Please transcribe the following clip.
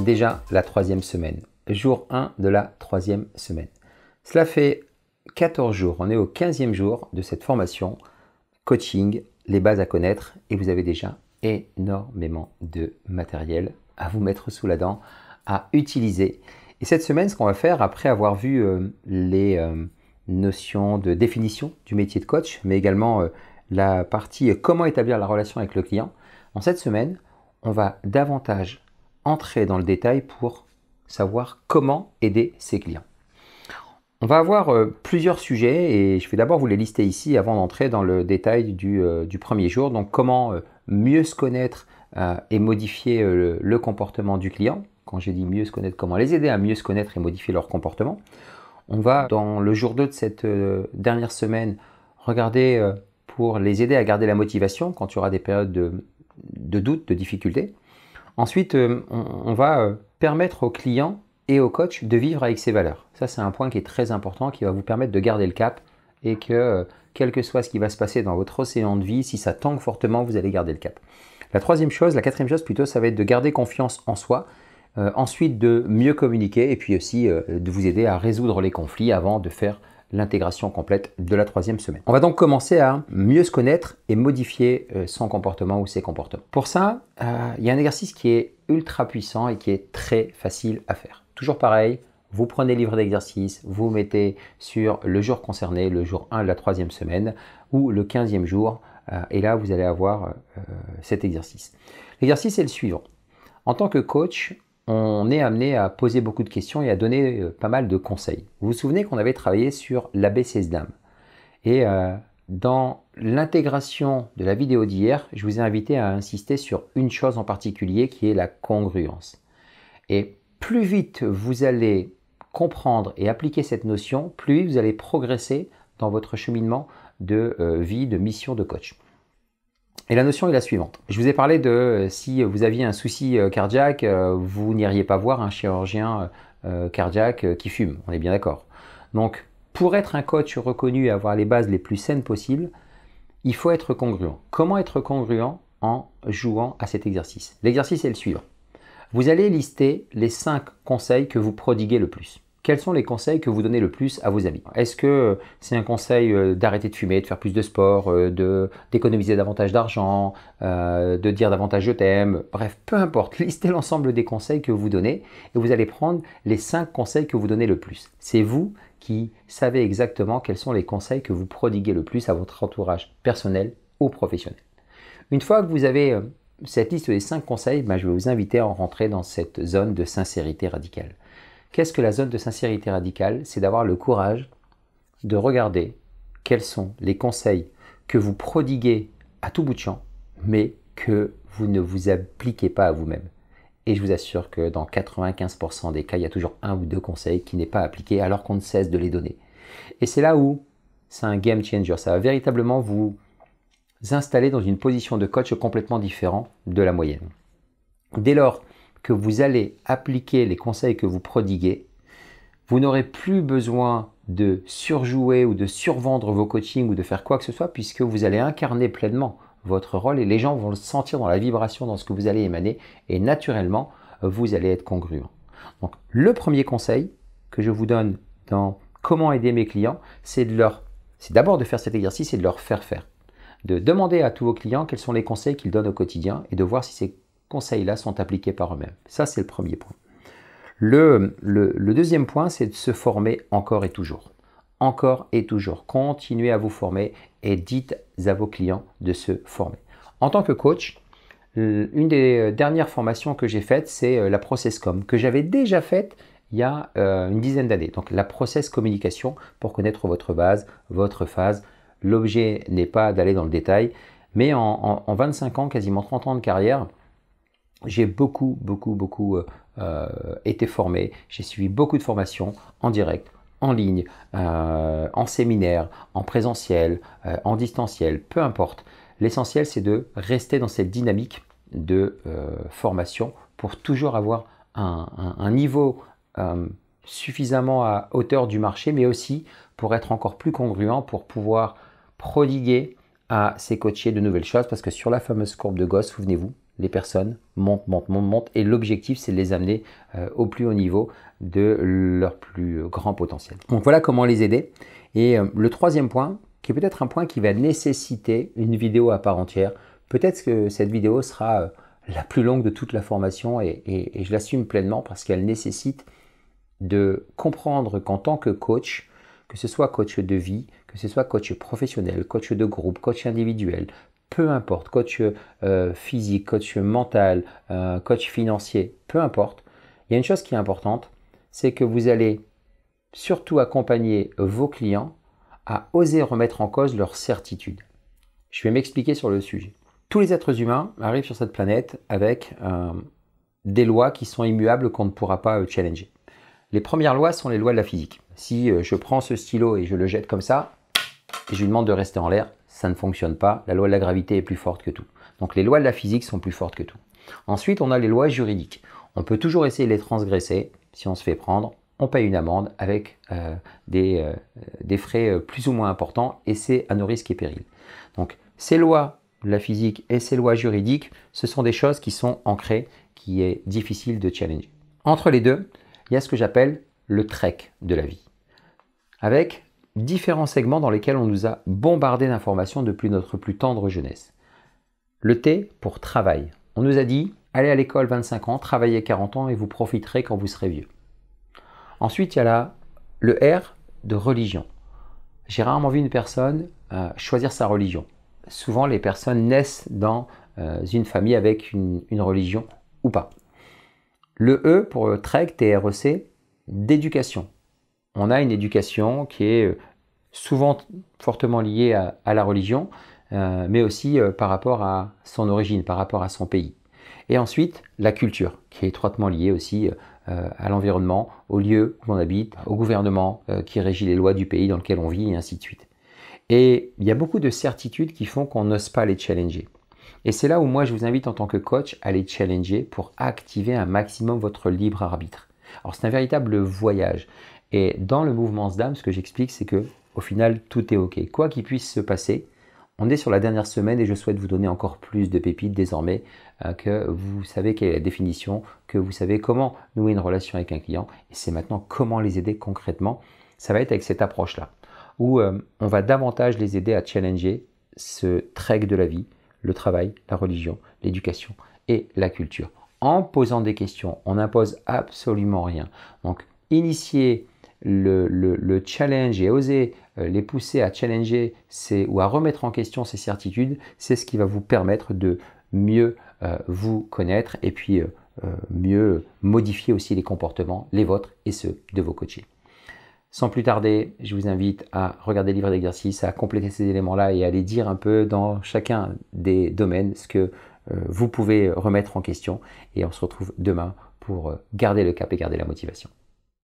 déjà la troisième semaine, jour 1 de la troisième semaine. Cela fait 14 jours, on est au 15e jour de cette formation coaching, les bases à connaître, et vous avez déjà énormément de matériel à vous mettre sous la dent, à utiliser. Et cette semaine, ce qu'on va faire, après avoir vu euh, les euh, notions de définition du métier de coach, mais également euh, la partie comment établir la relation avec le client, en cette semaine, on va davantage entrer dans le détail pour savoir comment aider ses clients. On va avoir euh, plusieurs sujets et je vais d'abord vous les lister ici avant d'entrer dans le détail du, euh, premier jour. Donc comment euh, mieux se connaître et modifier le, comportement du client. Quand j'ai dit mieux se connaître, comment les aider à mieux se connaître et modifier leur comportement. On va dans le jour 2 de cette dernière semaine regarder pour les aider à garder la motivation quand il y aura des périodes de, de doute, de difficultés. Ensuite, euh, on, va euh, permettre aux clients et aux coach de vivre avec ses valeurs. Ça, c'est un point qui est très important, qui va vous permettre de garder le cap et que, euh, quel que soit ce qui va se passer dans votre océan de vie, si ça tangue fortement, vous allez garder le cap. La troisième chose, la quatrième chose plutôt, ça va être de garder confiance en soi, ensuite de mieux communiquer et puis aussi de vous aider à résoudre les conflits avant de faire l'intégration complète de la troisième semaine. On va donc commencer à mieux se connaître et modifier euh, son comportement ou ses comportements. Pour ça, euh, il y a un exercice qui est ultra puissant et qui est très facile à faire. Toujours pareil, vous prenez le livre d'exercice, vous mettez sur le jour concerné, le jour 1 de la troisième semaine ou le 15e jour, euh, et là vous allez avoir cet exercice. L'exercice est le suivant. En tant que coach, on est amené à poser beaucoup de questions et à donner euh, pas mal de conseils. Vous vous souvenez qu'on avait travaillé sur l'ABCS d'âme. Et euh, dans l'intégration de la vidéo d'hier, je vous ai invité à insister sur une chose en particulier qui est la congruence. Et plus vite vous allez comprendre et appliquer cette notion, plus vous allez progresser dans votre cheminement de euh, vie, de mission de coach. Et la notion est la suivante. Je vous ai parlé de euh, si vous aviez un souci euh, cardiaque, euh, vous n'iriez pas voir un chirurgien cardiaque qui fume. On est bien d'accord. Donc, pour être un coach reconnu et avoir les bases les plus saines possibles, il faut être congruent. Comment être congruent en jouant à cet exercice L'exercice est le suivant. Vous allez lister les 5 conseils que vous prodiguez le plus quels sont les conseils que vous donnez le plus à vos amis Est-ce que euh, c'est un conseil euh, d'arrêter de fumer, de faire plus de sport, euh, de d'économiser davantage d'argent, de dire davantage je t'aime Bref, peu importe, listez l'ensemble des conseils que vous donnez et vous allez prendre les 5 conseils que vous donnez le plus. C'est vous qui savez exactement quels sont les conseils que vous prodiguez le plus à votre entourage personnel ou professionnel. Une fois que vous avez cette liste des 5 conseils, ben, je vais vous inviter à rentrer dans cette zone de sincérité radicale. Qu'est-ce que la zone de sincérité radicale C'est d'avoir le courage de regarder quels sont les conseils que vous prodiguez à tout bout de champ, mais que vous ne vous appliquez pas à vous-même. Et je vous assure que dans 95% des cas, il y a toujours un ou deux conseils qui n'est pas appliqué alors qu'on ne cesse de les donner. Et c'est là où c'est un game changer. Ça va véritablement vous installer dans une position de coach complètement différente de la moyenne. Dès lors que vous allez appliquer les conseils que vous prodiguez, vous n'aurez plus besoin de surjouer ou de survendre vos coachings ou de faire quoi que ce soit puisque vous allez incarner pleinement votre rôle et les gens vont le sentir dans la vibration, dans ce que vous allez émaner et naturellement, vous allez être congruent. Donc le premier conseil que je vous donne dans comment aider mes clients, c'est de leur c'est d'abord de faire cet exercice et de leur faire faire. De demander à tous vos clients quels sont les conseils qu'ils donnent au quotidien et de voir si c'est conseils-là sont appliqués par eux-mêmes. Ça, c'est le premier point. Le, deuxième point, c'est de se former encore et toujours. Encore et toujours. Continuez à vous former et dites à vos clients de se former. En tant que coach, une des dernières formations que j'ai faites, c'est euh, la ProcessCom, que j'avais déjà faite il y a euh, une dizaine d'années. Donc la process communication pour connaître votre base, votre phase. L'objet n'est pas d'aller dans le détail, mais en 25 ans, quasiment 30 ans de carrière, j'ai beaucoup, beaucoup, beaucoup euh, euh, été formé. J'ai suivi beaucoup de formations en direct, en ligne, euh, en séminaire, en présentiel, en distanciel, peu importe. L'essentiel, c'est de rester dans cette dynamique de formation pour toujours avoir un, niveau suffisamment à hauteur du marché, mais aussi pour être encore plus congruent, pour pouvoir prodiguer à ses coachés de nouvelles choses, parce que sur la fameuse courbe de Gauss, souvenez-vous, les personnes montent, montent, montent, montent. Et l'objectif, c'est de les amener euh, au plus haut niveau de leur plus grand potentiel. Donc voilà comment les aider. Et euh, le troisième point, qui est peut-être un point qui va nécessiter une vidéo à part entière, peut-être que cette vidéo sera euh, la plus longue de toute la formation et, et je l'assume pleinement parce qu'elle nécessite de comprendre qu'en tant que coach, que ce soit coach de vie, que ce soit coach professionnel, coach de groupe, coach individuel, peu importe, coach euh, physique, coach mental, euh, coach financier, peu importe, il y a une chose qui est importante, c'est que vous allez surtout accompagner vos clients à oser remettre en cause leur certitude. Je vais m'expliquer sur le sujet. Tous les êtres humains arrivent sur cette planète avec euh, des lois qui sont immuables qu'on ne pourra pas challenger. Les premières lois sont les lois de la physique. Si je prends ce stylo et je le jette comme ça, et je lui demande de rester en l'air, ça ne fonctionne pas. La loi de la gravité est plus forte que tout. Donc les lois de la physique sont plus fortes que tout. Ensuite, on a les lois juridiques. On peut toujours essayer de les transgresser. Si on se fait prendre, on paye une amende avec euh, des, euh, des, frais euh, plus ou moins importants et c'est à nos risques et périls. Donc ces lois de la physique et ces lois juridiques, ce sont des choses qui sont ancrées, qui est difficile de challenger. Entre les deux, il y a ce que j'appelle le trek de la vie. Avec différents segments dans lesquels on nous a bombardé d'informations depuis notre plus tendre jeunesse. Le T pour travail. On nous a dit allez à l'école 25 ans, travaillez 40 ans et vous profiterez quand vous serez vieux. Ensuite, il y a le R de religion. J'ai rarement vu une personne euh, choisir sa religion. Souvent, les personnes naissent dans euh, une famille avec une, une, religion ou pas. Le E pour TREC, euh, TREC, e d'éducation. On a une éducation qui est souvent fortement lié à, la religion, euh, mais aussi euh, par rapport à son origine, par rapport à son pays. Et ensuite, la culture, qui est étroitement liée aussi euh, à l'environnement, au lieu où on habite, au gouvernement qui régit les lois du pays dans lequel on vit, et ainsi de suite. Et il y a beaucoup de certitudes qui font qu'on n'ose pas les challenger. Et c'est là où moi je vous invite en tant que coach à les challenger pour activer un maximum votre libre arbitre. Alors c'est un véritable voyage. Et dans le mouvement SDAM, ce que j'explique, c'est que au final, tout est OK. Quoi qu'il puisse se passer, on est sur la dernière semaine et je souhaite vous donner encore plus de pépites désormais euh, que vous savez quelle est la définition, que vous savez comment nouer une relation avec un client et c'est maintenant comment les aider concrètement. Ça va être avec cette approche-là où euh, on va davantage les aider à challenger ce trek de la vie, le travail, la religion, l'éducation et la culture. En posant des questions, on n'impose absolument rien. Donc, initier le, challenge et oser euh, les pousser à challenger ou à remettre en question ces certitudes, c'est ce qui va vous permettre de mieux euh, vous connaître et puis euh, mieux modifier aussi les comportements, les vôtres et ceux de vos coachés. Sans plus tarder, je vous invite à regarder le livre d'exercice, à compléter ces éléments-là et à les dire un peu dans chacun des domaines ce que vous pouvez remettre en question. Et on se retrouve demain pour garder le cap et garder la motivation.